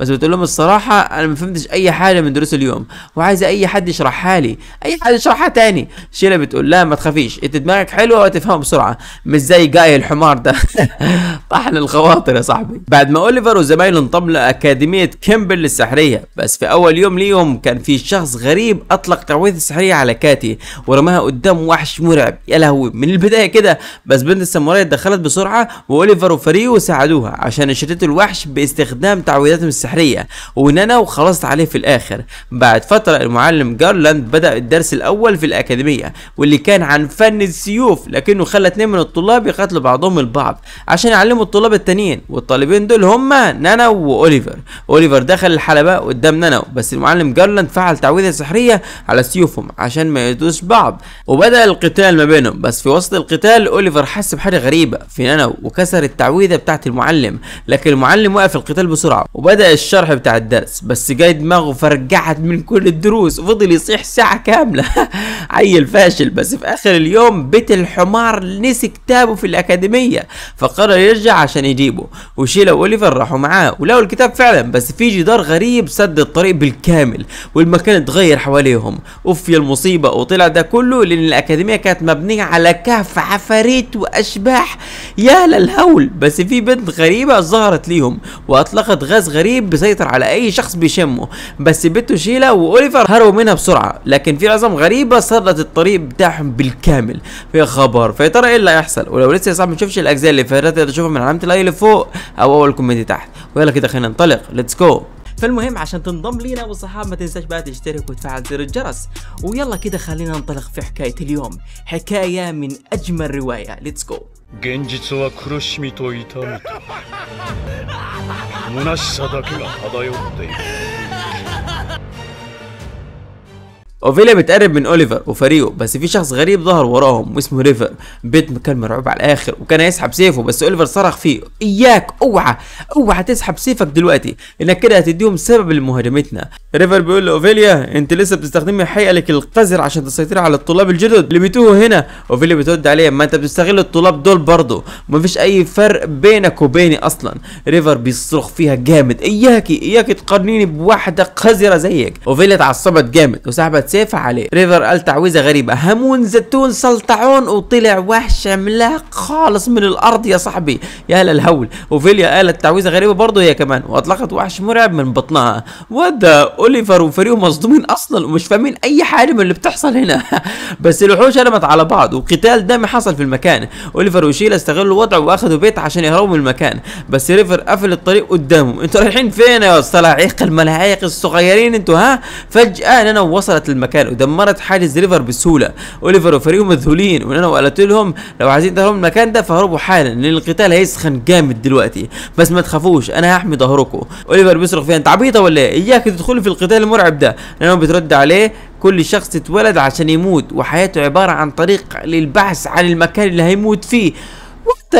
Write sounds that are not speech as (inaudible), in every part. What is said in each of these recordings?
بس بتقول لهم الصراحة أنا ما فهمتش أي حاجة من دروس اليوم وعايزة أي حد يشرحها لي أي حد يشرحها تاني شيلة بتقول لا ما تخافيش أنت دماغك حلوة وتفهم بسرعة مش زي جاي الحمار ده (laughs) طحن الخواطر يا صاحبي بعد ما أوليفر وزمايله انضم لأكاديمية كيمبل السحرية بس في أول يوم ليهم كان في شخص غريب أطلق تعويذة سحرية على كاتي ورماها قدام وحش مرعب يا لهوي من البداية كده بس بنت الساموراي دخلت بسرعة وأوليفر وفريقه ساعدوها عشان شتت الوحش باستخدام تعويذات الخاتم السحرية وان انا وخلصت عليه في الاخر بعد فترة المعلم جارلاند بدأ الدرس الاول في الاكاديمية واللي كان عن فن السيوف لكنه خلى اتنين من الطلاب يقاتلوا بعضهم البعض عشان يعلموا الطلاب التانيين والطالبين دول هما نانا واوليفر اوليفر دخل الحلبة قدام نانا بس المعلم جارلاند فعل تعويذة سحرية على سيوفهم عشان ما يدوش بعض وبدأ القتال ما بينهم بس في وسط القتال اوليفر حس بحاجة غريبة في نانا وكسر التعويذة بتاعت المعلم لكن المعلم وقف القتال بسرعة وبدأ بدأ الشرح بتاع الدرس بس جاي دماغه فرجعت من كل الدروس وفضل يصيح ساعة كاملة (laughs) عيل فاشل بس في آخر اليوم بيت الحمار نسي كتابه في الأكاديمية فقرر يرجع عشان يجيبه وشيلا وأوليفر راحوا معاه ولقوا الكتاب فعلا بس في جدار غريب سد الطريق بالكامل والمكان اتغير حواليهم أوف يا المصيبة وطلع ده كله لأن الأكاديمية كانت مبنية على كهف عفاريت وأشباح يا للهول بس في بنت غريبة ظهرت ليهم وأطلقت غاز غريب غريب بيسيطر على اي شخص بيشمه بس بيتو شيلا واوليفر هربوا منها بسرعه لكن في عظام غريبه سرت الطريق بتاعهم بالكامل في خبر فيا ترى ايه اللي هيحصل ولو لسه يا صاحبي ما تشوفش الاجزاء اللي فاتت تشوفها من علامه الاي اللي فوق او اول كومنت تحت ويلا كده خلينا ننطلق ليتس جو فالمهم عشان تنضم لينا والصحاب ما تنساش بقى تشترك وتفعل زر الجرس ويلا كده خلينا ننطلق في حكاية اليوم حكاية من أجمل رواية ليتس جو 現実は苦しみと痛みと虚しさだけが漂っている اوفيليا بتقرب من اوليفر وفريقه بس في شخص غريب ظهر وراهم واسمه ريفر بيت كان مرعوب على الاخر وكان هيسحب سيفه بس اوليفر صرخ فيه اياك اوعى اوعى تسحب سيفك دلوقتي انك كده هتديهم سبب لمهاجمتنا ريفر بيقول لاوفيليا انت لسه بتستخدمي حيلك القذر عشان تسيطري على الطلاب الجدد اللي بيتوه هنا اوفيليا بترد عليه ما انت بتستغل الطلاب دول برضه مفيش اي فرق بينك وبيني اصلا ريفر بيصرخ فيها جامد اياكي اياكي تقارنيني بواحده قذره زيك اوفيليا اتعصبت جامد وسحبت سيف عليه ريفر قال تعويذه غريبه همون زيتون سلطعون وطلع وحش عملاق خالص من الارض يا صاحبي يا للهول وفيليا قالت تعويذه غريبه برضه هي كمان واطلقت وحش مرعب من بطنها ودا اوليفر وفريقه مصدومين اصلا ومش فاهمين اي حاجه من اللي بتحصل هنا (laughs) بس الوحوش رمت على بعض وقتال دم حصل في المكان اوليفر وشيلا استغلوا الوضع واخذوا بيت عشان يهربوا من المكان بس ريفر قفل الطريق قدامهم انتوا رايحين فين يا استاذ الملاعيق الصغيرين انتوا ها فجاه لنا وصلت المكان ودمرت حاجز ليفر بسهوله اوليفر وفريقه مذهولين وانا قلت لهم لو عايزين تهربوا من المكان ده فهربوا حالا لان القتال هيسخن جامد دلوقتي بس ما تخافوش انا هحمي ظهركم اوليفر بيصرخ فيها انت عبيطه ولا ايه اياك تدخلوا في القتال المرعب ده لانه بترد عليه كل شخص اتولد عشان يموت وحياته عباره عن طريق للبحث عن المكان اللي هيموت فيه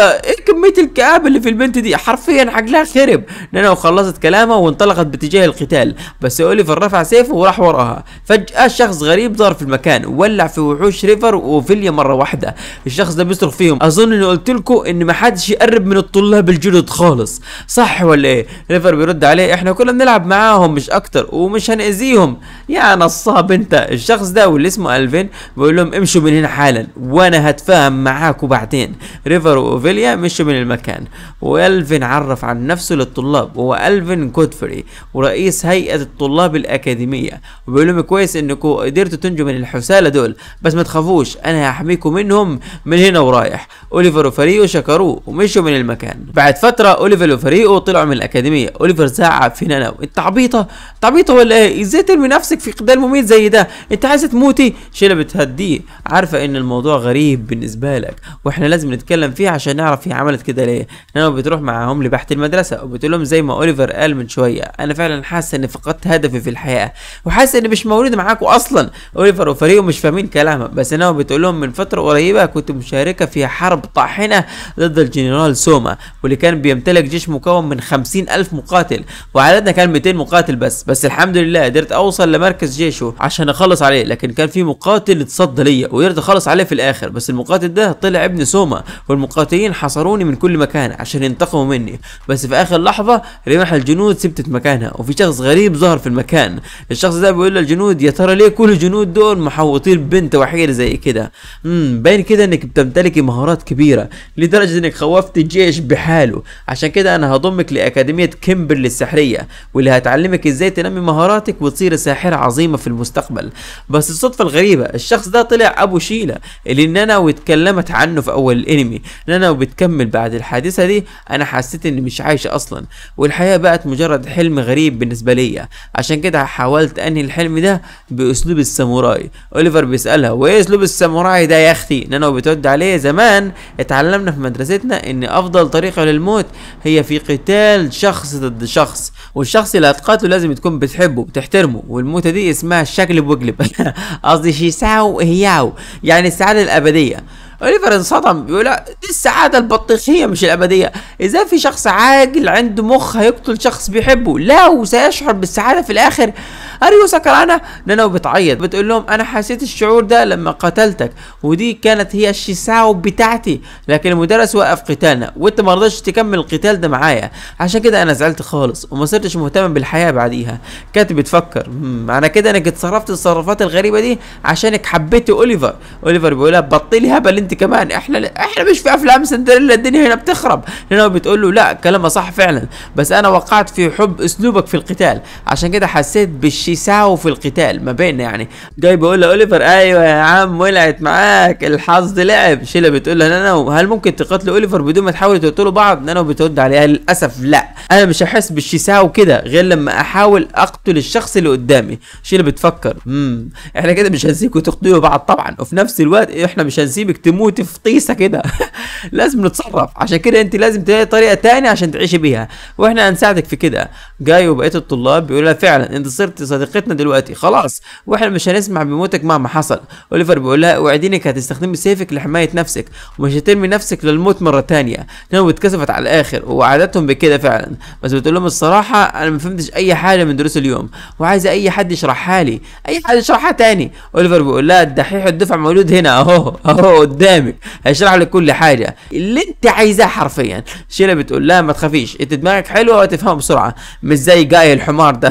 ايه كميه الكآبه اللي في البنت دي حرفيا عقلها خرب نانا وخلصت كلامها وانطلقت باتجاه القتال بس اوليفر رفع سيفه وراح وراها فجاه شخص غريب ظهر في المكان وولع في وحوش ريفر وفيليا مره واحده الشخص ده بيصرخ فيهم اظن اني قلت لكم ان ما حدش يقرب من الطلاب الجدد خالص صح ولا ايه ريفر بيرد عليه احنا كنا بنلعب معاهم مش اكتر ومش هنأذيهم يا نصاب انت الشخص ده واللي اسمه الفين بيقول لهم امشوا من هنا حالا وانا هتفاهم معاكم بعدين ريفر وفيليا مشوا من المكان وألفين عرف عن نفسه للطلاب هو ألفين جودفري ورئيس هيئة الطلاب الأكاديمية وبيقول لهم كويس إنكم قدرتوا تنجوا من الحسالة دول بس ما تخافوش أنا هحميكم منهم من هنا ورايح أوليفر وفريقه شكروه ومشوا من المكان بعد فترة أوليفر وفريقه طلعوا من الأكاديمية أوليفر زعق في نانا أنت عبيطة عبيطة ولا إيه إزاي ترمي نفسك في قدام مميت زي ده أنت عايزة تموتي شيلة بتهديه عارفة إن الموضوع غريب بالنسبة لك وإحنا لازم نتكلم فيه عشان نعرف هي عملت كده ليه انما بتروح معاهم لبحث المدرسه وبتقول لهم زي ما اوليفر قال من شويه انا فعلا حاسه اني فقدت هدفي في الحياه وحاسه اني مش مولود معاكم اصلا اوليفر وفريقه مش فاهمين كلامها بس انما بتقول لهم من فتره قريبه كنت مشاركه في حرب طاحنه ضد الجنرال سوما واللي كان بيمتلك جيش مكون من خمسين ألف مقاتل وعددنا كان 200 مقاتل بس بس الحمد لله قدرت اوصل لمركز جيشه عشان اخلص عليه لكن كان في مقاتل اتصدى ليا وقدرت اخلص عليه في الاخر بس المقاتل ده طلع ابن سوما والمقاتل المرتين حصروني من كل مكان عشان ينتقموا مني بس في اخر لحظة رمح الجنود سبتت مكانها وفي شخص غريب ظهر في المكان الشخص ده بيقول للجنود يا ترى ليه كل الجنود دول محوطين بنت وحيدة زي كده امم باين كده انك بتمتلكي مهارات كبيرة لدرجة انك خوفت الجيش بحاله عشان كده انا هضمك لاكاديمية كيمبرلي السحرية واللي هتعلمك ازاي تنمي مهاراتك وتصير ساحرة عظيمة في المستقبل بس الصدفة الغريبة الشخص ده طلع ابو شيلة اللي ان انا واتكلمت عنه في اول الانمي نانا انا وبتكمل بعد الحادثه دي انا حسيت اني مش عايش اصلا والحياه بقت مجرد حلم غريب بالنسبه ليا عشان كده حاولت انهي الحلم ده باسلوب الساموراي اوليفر بيسالها وايه اسلوب الساموراي ده يا اختي ان انا وبترد عليه زمان اتعلمنا في مدرستنا ان افضل طريقه للموت هي في قتال شخص ضد شخص والشخص اللي هتقاتله لازم تكون بتحبه بتحترمه والموتة دي اسمها الشكل بوجلب (laughs) قصدي شيساو هياو يعني السعادة الأبدية اوليفر انصدم بيقول دي السعاده البطيخيه مش الابديه اذا في شخص عاجل عنده مخ هيقتل شخص بيحبه لا وسيشعر بالسعاده في الاخر اريو سكرانه نانو بتعيط بتقول لهم انا حسيت الشعور ده لما قتلتك ودي كانت هي الشيساو بتاعتي لكن المدرس وقف قتالنا وانت ما رضيتش تكمل القتال ده معايا عشان كده انا زعلت خالص وما صرتش مهتم بالحياه بعديها كانت بتفكر معنى كده انك اتصرفت التصرفات الغريبه دي عشانك حبيتي اوليفر اوليفر بيقولها بطلي هبل انت كمان احنا احنا مش في افلام سندريلا الدنيا هنا بتخرب هنا بتقول له لا كلامه صح فعلا بس انا وقعت في حب اسلوبك في القتال عشان كده حسيت بالشيساو في القتال ما بيننا يعني جاي بيقول له اوليفر ايوه يا عم ولعت معاك الحظ لعب شيلا بتقول له انا هل ممكن تقتل اوليفر بدون ما تحاولوا تقتلوا بعض نانو بترد عليها للاسف لا انا مش هحس بالشيساو كده غير لما احاول اقتل الشخص اللي قدامي شيلا بتفكر امم احنا كده مش هنسيبكم تقتلوا بعض طبعا وفي نفس الوقت احنا مش هنسيبك تموت تموتي في طيسه كده (laughs) لازم نتصرف عشان كده انت لازم تلاقي طريقه تانية عشان تعيشي بيها واحنا هنساعدك في كده جاي وبقيه الطلاب لها فعلا انت صرت صديقتنا دلوقتي خلاص واحنا مش هنسمع بموتك مهما حصل اوليفر بيقول لها وعدينك هتستخدمي سيفك لحمايه نفسك ومش هترمي نفسك للموت مره تانية لانه اتكسفت على الاخر ووعدتهم بكده فعلا بس بتقول لهم الصراحه انا ما فهمتش اي حاجه من دروس اليوم وعايزه اي حد يشرحها لي اي حد يشرحها تاني اوليفر بيقول لها الدحيح الدفع مولود هنا اهو اهو قدام قدامك هيشرح لك كل حاجه اللي انت عايزاه حرفيا شيلا بتقول لا ما تخافيش انت دماغك حلوه وتفهم بسرعه مش زي جاي الحمار ده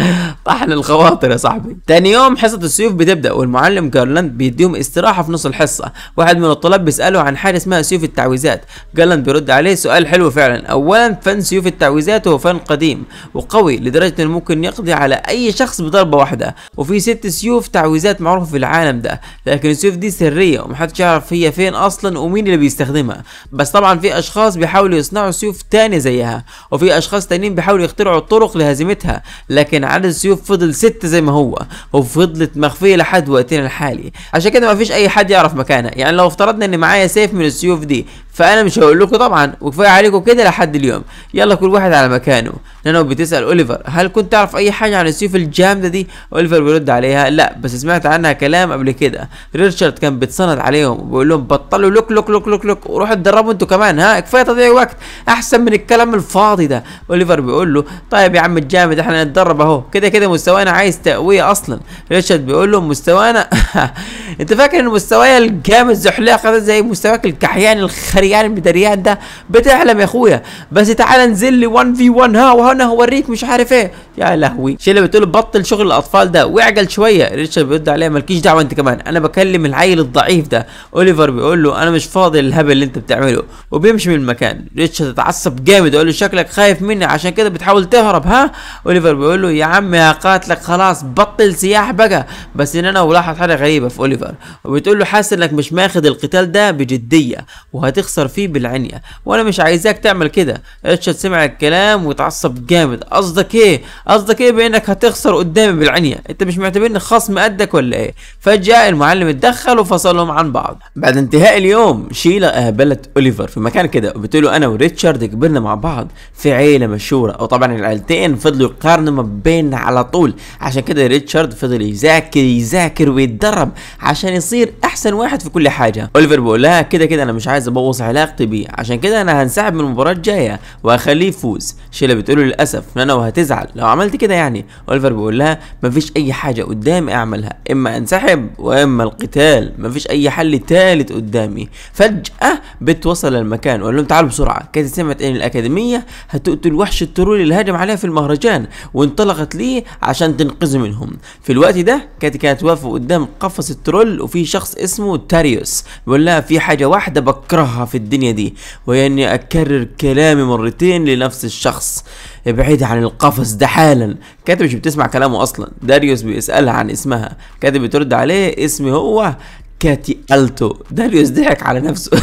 (laughs) طحن الخواطر يا صاحبي تاني يوم حصه السيوف بتبدا والمعلم جارلاند بيديهم استراحه في نص الحصه واحد من الطلاب بيساله عن حاجه اسمها سيوف التعويذات جارلاند بيرد عليه سؤال حلو فعلا اولا فن سيوف التعويذات هو فن قديم وقوي لدرجه انه ممكن يقضي على اي شخص بضربه واحده وفي ست سيوف تعويذات معروفه في العالم ده لكن السيوف دي سريه ومحدش يعرف هي فين اصلا ومين اللي بيستخدمها بس طبعا في اشخاص بيحاولوا يصنعوا سيوف تانية زيها وفي اشخاص تانيين بيحاولوا يخترعوا طرق لهزيمتها لكن عدد السيوف فضل ستة زي ما هو وفضلت مخفية لحد وقتنا الحالي عشان كده مفيش اي حد يعرف مكانها يعني لو افترضنا ان معايا سيف من السيوف دي فانا مش هقول لكم طبعا وكفايه عليكم كده لحد اليوم يلا كل واحد على مكانه نانو بتسال اوليفر هل كنت تعرف اي حاجه عن السيوف الجامده دي اوليفر بيرد عليها لا بس سمعت عنها كلام قبل كده ريتشارد كان بيتصند عليهم وبيقول لهم بطلوا لوك لوك لوك لوك لوك وروحوا اتدربوا انتوا كمان ها كفايه تضيع وقت احسن من الكلام الفاضي ده اوليفر بيقول له طيب يا عم الجامد احنا نتدرب اهو كده كده مستوانا عايز تقويه اصلا ريتشارد بيقول له مستوانا (laughs) انت فاكر ان مستوايا الجامد زحليقه زي مستواك الكحيان الخ الحريان بدريان ده بتحلم يا اخويا بس تعال انزل لي 1 في 1 ها وهنا هوريك مش عارف ايه يا لهوي شيلة بتقول بطل شغل الاطفال ده واعجل شويه ريتشارد بيرد عليها مالكيش دعوه انت كمان انا بكلم العيل الضعيف ده اوليفر بيقول له انا مش فاضي للهبل اللي انت بتعمله وبيمشي من المكان ريتشارد اتعصب جامد يقول له شكلك خايف مني عشان كده بتحاول تهرب ها اوليفر بيقول له يا عم يا قاتلك خلاص بطل سياح بقى بس ان انا ولاحظ حاجه غريبه في اوليفر وبتقول له حاسس انك مش ماخد القتال ده بجديه وهتخسر تخسر فيه بالعنية وانا مش عايزاك تعمل كده ريتشارد سمع الكلام واتعصب جامد قصدك ايه قصدك ايه بانك هتخسر قدامي بالعنية انت مش معتبرني خصم قدك ولا ايه فجأة المعلم اتدخل وفصلهم عن بعض بعد انتهاء اليوم شيلا قابلت اوليفر في مكان كده وبتقول له انا وريتشارد كبرنا مع بعض في عيلة مشهورة وطبعا العيلتين فضلوا يقارنوا ما بيننا على طول عشان كده ريتشارد فضل يذاكر يذاكر ويتدرب عشان يصير احسن واحد في كل حاجة اوليفر بيقول لها كده كده انا مش عايز ابوظ علاقتي بيه عشان كده انا هنسحب من المباراه الجايه واخليه يفوز شيلا بتقول له للاسف نانا وهتزعل لو عملت كده يعني اولفر بيقول لها مفيش اي حاجه قدامي اعملها اما انسحب واما القتال مفيش اي حل تالت قدامي فجاه بتوصل للمكان وقال لهم تعالوا بسرعه كانت سمعت ان الاكاديميه هتقتل وحش الترول اللي هاجم عليها في المهرجان وانطلقت ليه عشان تنقذه منهم في الوقت ده كانت كانت واقفه قدام قفص الترول وفي شخص اسمه تاريوس بيقول لها في حاجه واحده بكرهها في الدنيا دي وهي اني اكرر كلامي مرتين لنفس الشخص ابعدي عن القفص ده حالا كاتب مش بتسمع كلامه اصلا داريوس بيسالها عن اسمها كاتب بترد عليه اسمي هو كاتي التو داريوس ضحك على نفسه (laughs)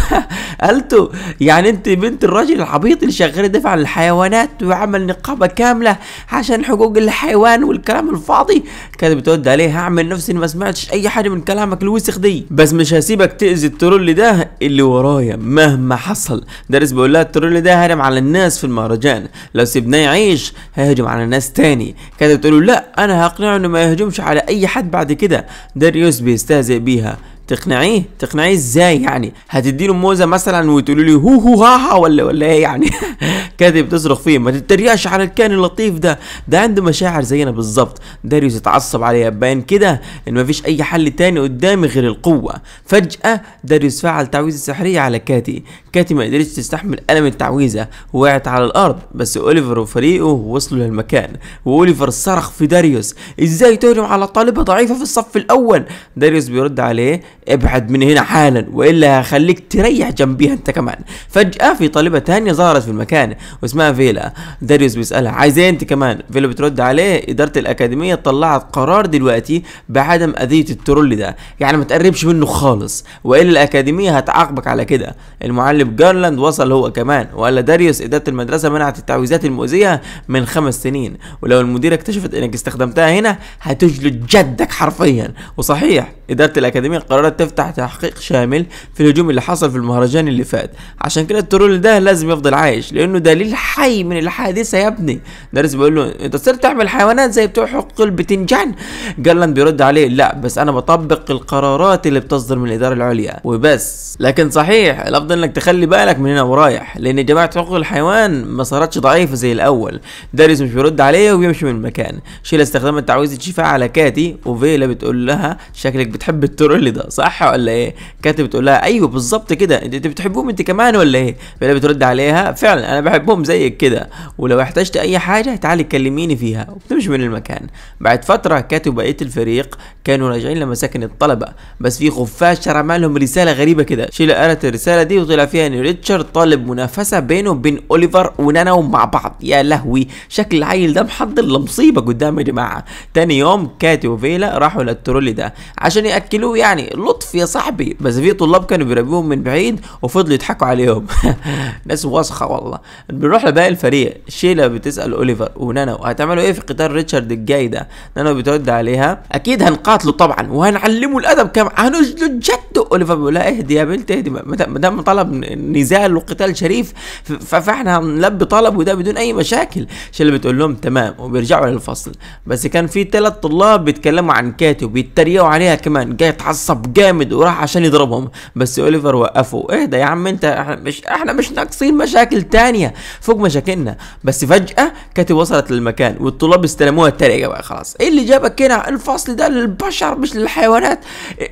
التو يعني انت بنت الراجل العبيط اللي شغال يدافع عن الحيوانات وعمل نقابه كامله عشان حقوق الحيوان والكلام الفاضي كانت بترد عليه هعمل نفسي اني ما سمعتش اي حاجه من كلامك الوسخ دي بس مش هسيبك تاذي الترول ده اللي ورايا مهما حصل داريوس بيقول لها الترول ده هرم على الناس في المهرجان لو سيبناه يعيش هيهجم على الناس تاني كانت بتقول له لا انا هقنعه انه ما يهجمش على اي حد بعد كده داريوس بيستهزئ بيها تقنعيه تقنعيه ازاي يعني هتديله موزه مثلا وتقولي لي هو هو ها ها ولا ولا ايه يعني (laughs) كاتب بتصرخ فيه ما تتريقش على الكائن اللطيف ده ده عنده مشاعر زينا بالظبط داريوس اتعصب عليها باين كده ان فيش اي حل تاني قدامي غير القوه فجاه داريوس فعل تعويذه سحريه على كاتي كاتي ما قدرتش تستحمل الم التعويذه وقعت على الارض بس اوليفر وفريقه وصلوا للمكان واوليفر صرخ في داريوس ازاي تهجم على طالبه ضعيفه في الصف الاول داريوس بيرد عليه ابعد من هنا حالا والا هخليك تريح جنبيها انت كمان فجاه في طالبه ثانيه ظهرت في المكان واسمها فيلا داريوس بيسالها عايزه انت كمان فيلا بترد عليه اداره الاكاديميه طلعت قرار دلوقتي بعدم اذيه الترول ده يعني ما تقربش منه خالص والا الاكاديميه هتعاقبك على كده المعلم جارلاند وصل هو كمان وقال داريوس اداره المدرسه منعت التعويذات المؤذيه من خمس سنين ولو المديره اكتشفت انك استخدمتها هنا هتجلد جدك حرفيا وصحيح اداره الاكاديميه قررت قررت تفتح تحقيق شامل في الهجوم اللي حصل في المهرجان اللي فات عشان كده الترول ده لازم يفضل عايش لانه دليل حي من الحادثه يا ابني دارس بيقول له انت صرت تعمل حيوانات زي بتوع حقوق البتنجان جالاند بيرد عليه لا بس انا بطبق القرارات اللي بتصدر من الاداره العليا وبس لكن صحيح الافضل انك تخلي بالك من هنا ورايح لان جماعه حقوق الحيوان ما صارتش ضعيفه زي الاول داريس مش بيرد عليه وبيمشي من المكان شيلا استخدمت تعويذه شفاء على كاتي وفيلا بتقول لها شكلك بتحب الترول ده صح ولا ايه كاتب بتقول لها ايوه بالظبط كده انت بتحبهم انت كمان ولا ايه فهي بترد عليها فعلا انا بحبهم زيك كده ولو احتجت اي حاجه تعالي كلميني فيها وبتمشي من المكان بعد فتره كاتب بقيه الفريق كانوا راجعين لمساكن الطلبه بس في خفاش شرع لهم رساله غريبه كده شيل قرأت الرساله دي وطلع فيها ان ريتشارد طالب منافسه بينه وبين اوليفر ونانو مع بعض يا لهوي شكل العيل ده محضر لمصيبه قدام يا جماعه تاني يوم كاتي وفيلا راحوا للترولي ده عشان ياكلوه يعني لطف يا صاحبي بس في طلاب كانوا بيراقبوهم من بعيد وفضلوا يضحكوا عليهم (laughs) ناس وسخه والله بنروح لباقي الفريق شيلا بتسال اوليفر ونانو هتعملوا ايه في قتال ريتشارد الجاي ده نانو بترد عليها اكيد هنقاتله طبعا وهنعلمه الادب كم هنجلد جده اوليفر بيقول لها اهدي يا بنت اهدي ما دام طلب نزال وقتال شريف فاحنا هنلبي طلب وده بدون اي مشاكل شيلا بتقول لهم تمام وبيرجعوا للفصل بس كان في ثلاث طلاب بيتكلموا عن كاتب بيتريقوا عليها كمان جاي اتعصب جامد وراح عشان يضربهم بس اوليفر وقفه اهدى يا عم انت احنا مش احنا مش ناقصين مشاكل تانية فوق مشاكلنا بس فجأة كاتي وصلت للمكان والطلاب استلموها التريقة بقى خلاص ايه اللي جابك هنا الفصل ده للبشر مش للحيوانات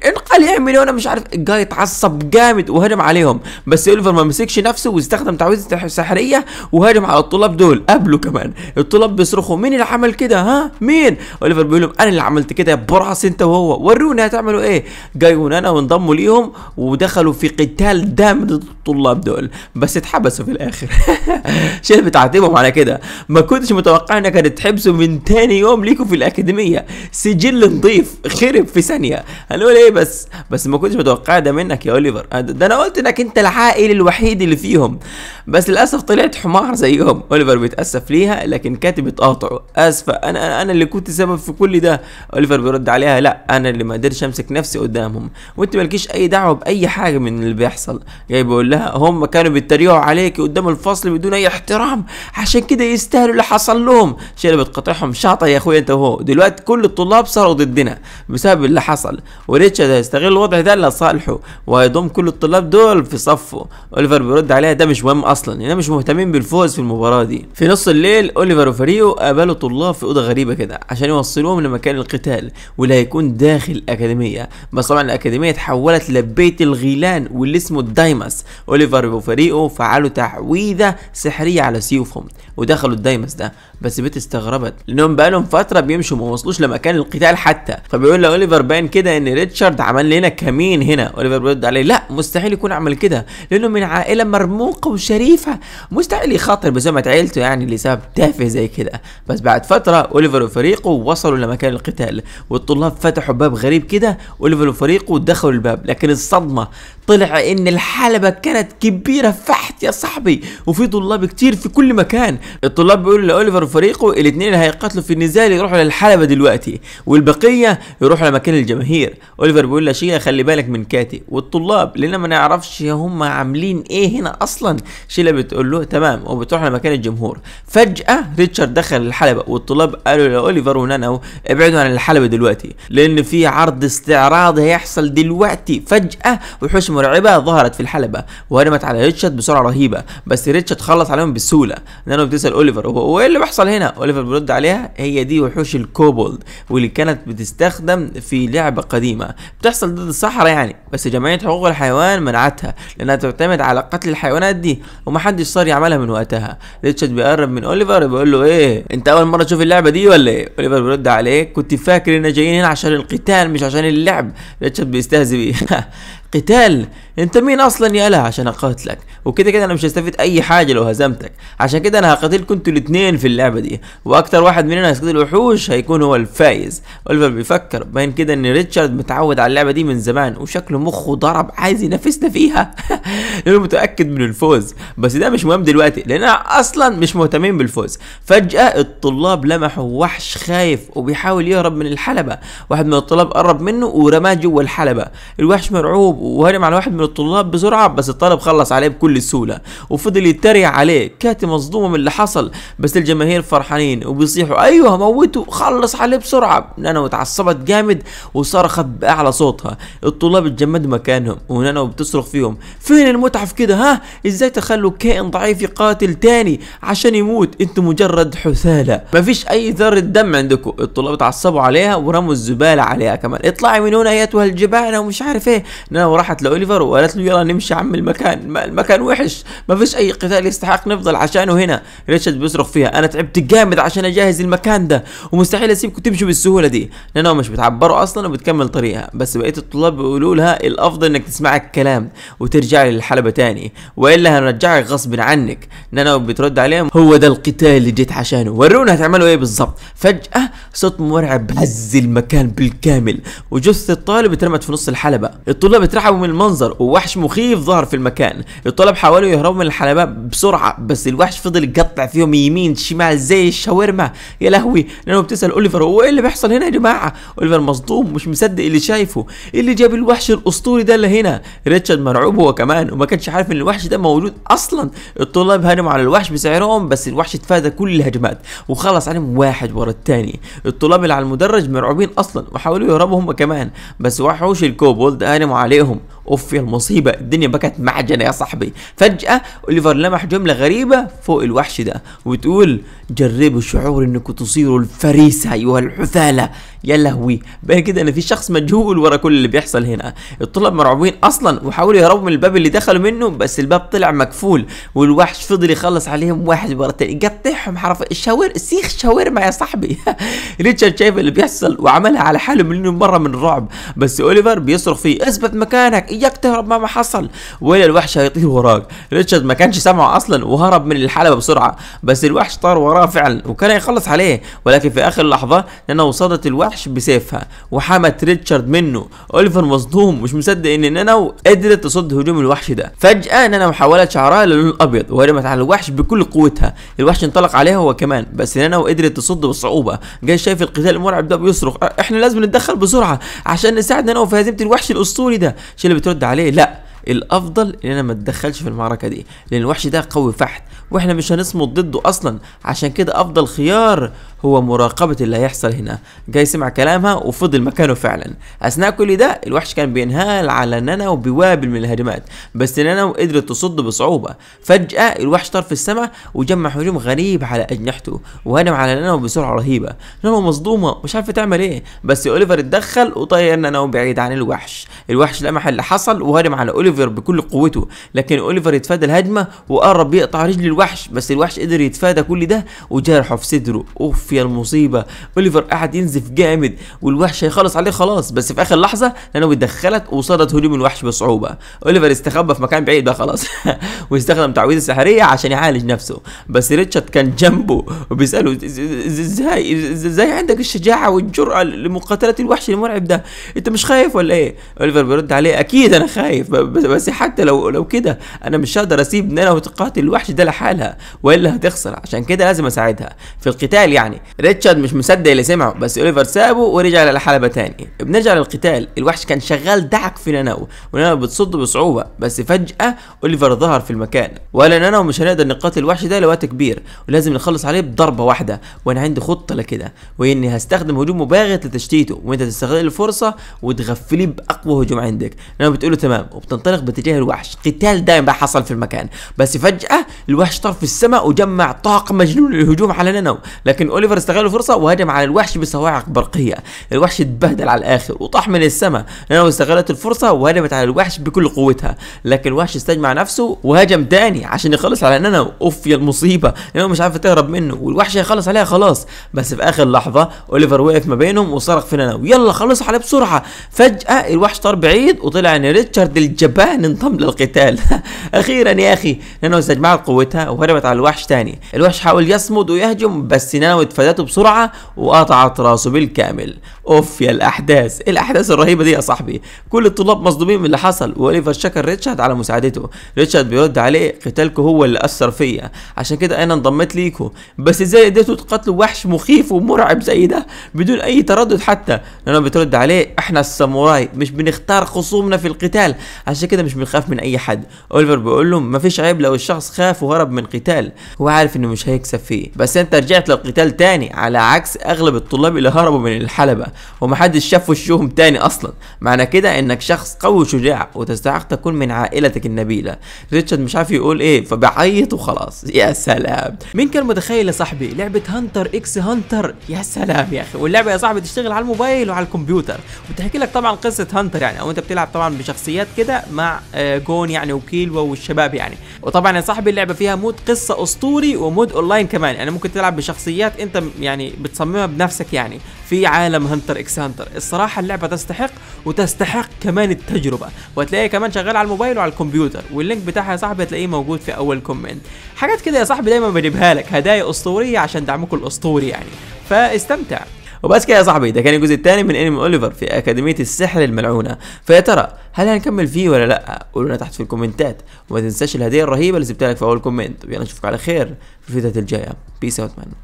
انقل اعمل وانا مش عارف الجاي اتعصب جامد وهجم عليهم بس اوليفر ما مسكش نفسه واستخدم تعويذة سحرية وهجم على الطلاب دول قبله كمان الطلاب بيصرخوا مين اللي عمل كده ها مين اوليفر بيقول لهم انا اللي عملت كده براس انت وهو وروني هتعملوا ايه جاي يونانا وانضموا ليهم ودخلوا في قتال دام ضد الطلاب دول بس اتحبسوا في الاخر (laughs) شيل بتعاتبهم على كده ما كنتش متوقع انك هتتحبسوا من تاني يوم ليكوا في الاكاديميه سجل نظيف خرب في ثانيه هنقول ايه بس بس ما كنتش متوقع ده منك يا اوليفر آه، ده انا قلت انك انت العائل الوحيد اللي فيهم بس للاسف طلعت حمار زيهم اوليفر بيتاسف ليها لكن كاتب بتقاطعه اسفه انا انا اللي كنت سبب في كل ده اوليفر بيرد عليها لا انا اللي ما قدرتش امسك نفسي قدامهم وانت مالكيش اي دعوه باي حاجه من اللي بيحصل جاي بيقول لها هم كانوا بيتريقوا عليكي قدام الفصل بدون اي احترام عشان كده يستاهلوا اللي حصل لهم اللي بتقاطعهم شاطه يا اخويا انت وهو دلوقتي كل الطلاب صاروا ضدنا بسبب اللي حصل وريتشارد هيستغل الوضع ده لصالحه وهيضم كل الطلاب دول في صفه اوليفر بيرد عليها ده مش مهم اصلا انا يعني مش مهتمين بالفوز في المباراه دي في نص الليل اوليفر وفريقه قابلوا طلاب في اوضه غريبه كده عشان يوصلوهم لمكان القتال واللي هيكون داخل الاكاديميه بس طبعا الأكاديمية تحولت لبيت الغيلان واللي اسمه الدايماس أوليفر وفريقه فعلوا تعويذة سحرية على سيوفهم ودخلوا الدايماس ده بس بيت استغربت لأنهم بقالهم فترة بيمشوا ما وصلوش لمكان القتال حتى فبيقول لأوليفر باين كده إن ريتشارد عمل لنا كمين هنا أوليفر بيرد عليه لا مستحيل يكون عمل كده لأنه من عائلة مرموقة وشريفة مستحيل يخاطر بسمعة عيلته يعني لسبب تافه زي كده بس بعد فترة أوليفر وفريقه وصلوا لمكان القتال والطلاب فتحوا باب غريب كده أوليفر وفريقه يطيقوا دخلوا الباب لكن الصدمة طلع ان الحلبة كانت كبيرة فحت يا صاحبي وفي طلاب كتير في كل مكان الطلاب بيقولوا لاوليفر وفريقه الاثنين اللي هيقاتلوا في النزال يروحوا للحلبة دلوقتي والبقية يروحوا لمكان الجماهير اوليفر بيقول لشيلا خلي بالك من كاتي والطلاب لان ما نعرفش هم عاملين ايه هنا اصلا شيلا بتقول له تمام وبتروح لمكان الجمهور فجأة ريتشارد دخل الحلبة والطلاب قالوا لاوليفر ونانو ابعدوا عن الحلبة دلوقتي لان في عرض استعراض هيحصل دلوقتي فجأة وحوش مرعبة ظهرت في الحلبة وهجمت على ريتشارد بسرعة رهيبة بس ريتشارد خلص عليهم بسهولة نانو بتسأل أوليفر هو إيه اللي بيحصل هنا أوليفر بيرد عليها هي دي وحوش الكوبولد واللي كانت بتستخدم في لعبة قديمة بتحصل ضد الصحراء يعني بس جمعية حقوق الحيوان منعتها لأنها تعتمد على قتل الحيوانات دي ومحدش صار يعملها من وقتها ريتشارد بيقرب من أوليفر بيقول له إيه أنت أول مرة تشوف اللعبة دي ولا إيه أوليفر بيرد عليه كنت فاكر إننا جايين هنا عشان القتال مش عشان اللعب ريتشارد بيستهزئ بيه (laughs) قتال انت مين اصلا يا له عشان اقاتلك وكده كده انا مش هستفيد اي حاجه لو هزمتك عشان كده انا هقاتلكم انتوا الاثنين في اللعبه دي واكتر واحد مننا هيقتل وحوش هيكون هو الفايز اوليفر بيفكر باين كده ان ريتشارد متعود على اللعبه دي من زمان وشكله مخه ضرب عايز ينافسنا فيها (laughs) لانه متاكد من الفوز بس ده مش مهم دلوقتي لاننا اصلا مش مهتمين بالفوز فجاه الطلاب لمحوا وحش خايف وبيحاول يهرب من الحلبه واحد من الطلاب قرب منه ورماه جوه الحلبه الوحش مرعوب وهرم على واحد من الطلاب بسرعة بس الطالب خلص عليه بكل سهولة وفضل يتريق عليه كاتي مصدومة من اللي حصل بس الجماهير فرحانين وبيصيحوا ايوه موته خلص عليه بسرعة نانا اتعصبت جامد وصرخت بأعلى صوتها الطلاب اتجمدوا مكانهم ونانا بتصرخ فيهم فين المتعة في كده ها ازاي تخلوا كائن ضعيف يقاتل تاني عشان يموت انتوا مجرد حثالة مفيش اي ذرة دم عندكم الطلاب اتعصبوا عليها ورموا الزبالة عليها كمان اطلعي من هنا ايتها الجبانة ومش عارف ايه نانا راحت لأوليفر وقالت له يلا نمشي عم المكان المكان وحش ما فيش اي قتال يستحق نفضل عشانه هنا ريتشارد بيصرخ فيها انا تعبت جامد عشان اجهز المكان ده ومستحيل اسيبكم تمشوا بالسهوله دي لانهم مش بتعبروا اصلا وبتكمل طريقها بس بقيه الطلاب بيقولوا لها الافضل انك تسمع الكلام وترجع للحلبه تاني والا هنرجعك غصب عنك نانا بترد عليهم هو ده القتال اللي جيت عشانه ورونا هتعملوا ايه بالظبط فجاه صوت مرعب هز المكان بالكامل وجثه الطالب اترمت في نص الحلبه الطلاب اترعبوا من المنظر ووحش مخيف ظهر في المكان الطلب حاولوا يهربوا من الحلبة بسرعة بس الوحش فضل يقطع فيهم يمين شمال زي الشاورما يا لهوي لانه بتسأل اوليفر هو ايه اللي بيحصل هنا يا جماعة اوليفر مصدوم مش مصدق اللي شايفه إيه اللي جاب الوحش الاسطوري ده اللي هنا ريتشارد مرعوب هو كمان وما كانش عارف ان الوحش ده موجود اصلا الطلاب هجموا على الوحش بسعرهم بس الوحش اتفادى كل الهجمات وخلص عليهم واحد ورا الثاني الطلاب اللي على المدرج مرعوبين اصلا وحاولوا يهربوا هم كمان بس وحوش الكوبولد هجموا عليهم اوف يا المصيبه الدنيا بكت معجنه يا صاحبي فجاه اوليفر لمح جمله غريبه فوق الوحش ده وبتقول جربوا شعور انكم تصيروا الفريسه ايها الحثالة يا لهوي باين كده ان في شخص مجهول ورا كل اللي بيحصل هنا الطلاب مرعوبين اصلا وحاولوا يهربوا من الباب اللي دخلوا منه بس الباب طلع مقفول والوحش فضل يخلص عليهم واحد ورا الثاني يقطعهم حرف الشاور سيخ شاورما يا صاحبي (laughs) ريتشارد شايف اللي بيحصل وعملها على حاله مليون مره من الرعب بس اوليفر بيصرخ فيه اثبت مكانك اياك تهرب مهما حصل ولا الوحش هيطير وراك ريتشارد ما كانش سامعه اصلا وهرب من الحلبه بسرعه بس الوحش طار وراه وراها فعلا وكان هيخلص عليه ولكن في اخر لحظه نانا وصدت الوحش بسيفها وحمت ريتشارد منه اوليفر مصدوم مش مصدق ان نانا قدرت تصد هجوم الوحش ده فجاه نانا حولت شعرها للون الابيض وهجمت على الوحش بكل قوتها الوحش انطلق عليها هو كمان بس نانا قدرت تصد بصعوبه جاي شايف القتال المرعب ده بيصرخ احنا لازم نتدخل بسرعه عشان نساعد نانا في هزيمه الوحش الاسطوري ده شو اللي بترد عليه لا الافضل ان انا ما اتدخلش في المعركه دي لان الوحش ده قوي فحت واحنا مش هنصمد ضده اصلا عشان كده افضل خيار هو مراقبه اللي هيحصل هنا جاي سمع كلامها وفضل مكانه فعلا اثناء كل ده الوحش كان بينهال على نانا وبوابل من الهجمات بس نانا قدرت تصد بصعوبه فجاه الوحش طار في السماء وجمع هجوم غريب على اجنحته وهجم على نانا بسرعه رهيبه نانا مصدومه مش عارفه تعمل ايه بس اوليفر اتدخل وطير نانا بعيد عن الوحش الوحش لمح اللي حصل وهجم على اوليفر اوليفر بكل قوته لكن اوليفر يتفادى الهجمه وقرب يقطع رجل الوحش بس الوحش قدر يتفادى كل ده وجرحه في صدره اوف يا المصيبه اوليفر قعد ينزف جامد والوحش هيخلص عليه خلاص بس في اخر لحظه لانه اتدخلت وصادت هجوم الوحش بصعوبه اوليفر استخبى في مكان بعيد بقى خلاص (laughs) واستخدم تعويذه السحريه عشان يعالج نفسه بس ريتشارد كان جنبه وبيساله ازاي ازاي عندك الشجاعه والجرأه لمقاتله الوحش المرعب ده انت مش خايف ولا ايه اوليفر بيرد عليه اكيد انا خايف بس حتى لو لو كده انا مش هقدر اسيب نانا وتقاتل الوحش ده لحالها والا هتخسر عشان كده لازم اساعدها في القتال يعني ريتشارد مش مصدق اللي سمعه بس اوليفر سابه ورجع للحلبة تاني بنرجع للقتال الوحش كان شغال دعك في ناناو وناناو بتصده بصعوبة بس فجأة اوليفر ظهر في المكان وقال انا مش هنقدر نقاتل الوحش ده لوقت كبير ولازم نخلص عليه بضربة واحدة وانا عندي خطة لكده وهي اني هستخدم هجوم مباغت لتشتيته وانت تستغل الفرصة وتغفليه باقوى هجوم عندك ناناو بتقول تمام وبتنط ينطلق باتجاه الوحش قتال دائم بقى حصل في المكان بس فجأة الوحش طار في السماء وجمع طاقة مجنون للهجوم على نانو لكن أوليفر استغل الفرصة وهجم على الوحش بصواعق برقية الوحش اتبهدل على الآخر وطاح من السماء نانو استغلت الفرصة وهجمت على الوحش بكل قوتها لكن الوحش استجمع نفسه وهجم تاني عشان يخلص على نانو أوف يا المصيبة نانو مش عارفة تهرب منه والوحش هيخلص عليها خلاص بس في آخر لحظة أوليفر وقف ما بينهم وصرخ في نانو يلا خلص عليه بسرعة فجأة الوحش طار بعيد وطلع ان ريتشارد الجبان البان انضم للقتال (laughs) اخيرا يا اخي نانو استجمعت قوتها وهربت على الوحش تاني الوحش حاول يصمد ويهجم بس نانو اتفادته بسرعه وقطعت راسه بالكامل اوف يا الاحداث الاحداث الرهيبه دي يا صاحبي كل الطلاب مصدومين من اللي حصل واوليفر شكر ريتشارد على مساعدته ريتشارد بيرد عليه قتالكم هو اللي اثر فيا عشان كده انا انضميت ليكو بس ازاي قدرتوا تقتلوا وحش مخيف ومرعب زي ده بدون اي تردد حتى نانو بترد عليه احنا الساموراي مش بنختار خصومنا في القتال عشان عشان كده مش بيخاف من اي حد اوليفر بيقول له مفيش عيب لو الشخص خاف وهرب من قتال هو عارف انه مش هيكسب فيه بس انت رجعت للقتال تاني على عكس اغلب الطلاب اللي هربوا من الحلبه ومحدش شاف وشهم تاني اصلا معنى كده انك شخص قوي وشجاع وتستحق تكون من عائلتك النبيله ريتشارد مش عارف يقول ايه فبعيط وخلاص يا سلام مين كان متخيل يا صاحبي لعبه هانتر اكس هانتر يا سلام يا اخي واللعبه يا صاحبي تشتغل على الموبايل وعلى الكمبيوتر وبتحكي لك طبعا قصه هانتر يعني او انت بتلعب طبعا بشخصيات كده مع آه، جون يعني وكيلوا والشباب يعني وطبعا يا صاحبي اللعبه فيها مود قصه اسطوري ومود اونلاين كمان يعني ممكن تلعب بشخصيات انت يعني بتصممها بنفسك يعني في عالم هنتر اكس هنتر الصراحه اللعبه تستحق وتستحق كمان التجربه وهتلاقيها كمان شغال على الموبايل وعلى الكمبيوتر واللينك بتاعها يا صاحبي هتلاقيه موجود في اول كومنت حاجات كده يا صاحبي دايما بجيبها لك هدايا اسطوريه عشان دعمكم الاسطوري يعني فاستمتع وبس كده يا صاحبي ده كان الجزء الثاني من انمي اوليفر في اكاديميه السحر الملعونه فيا ترى هل هنكمل فيه ولا لا قولوا لنا تحت في الكومنتات وما تنساش الهديه الرهيبه اللي سبتها لك في اول كومنت ويلا نشوفك على خير في الفيديوهات الجايه بيس اوت مان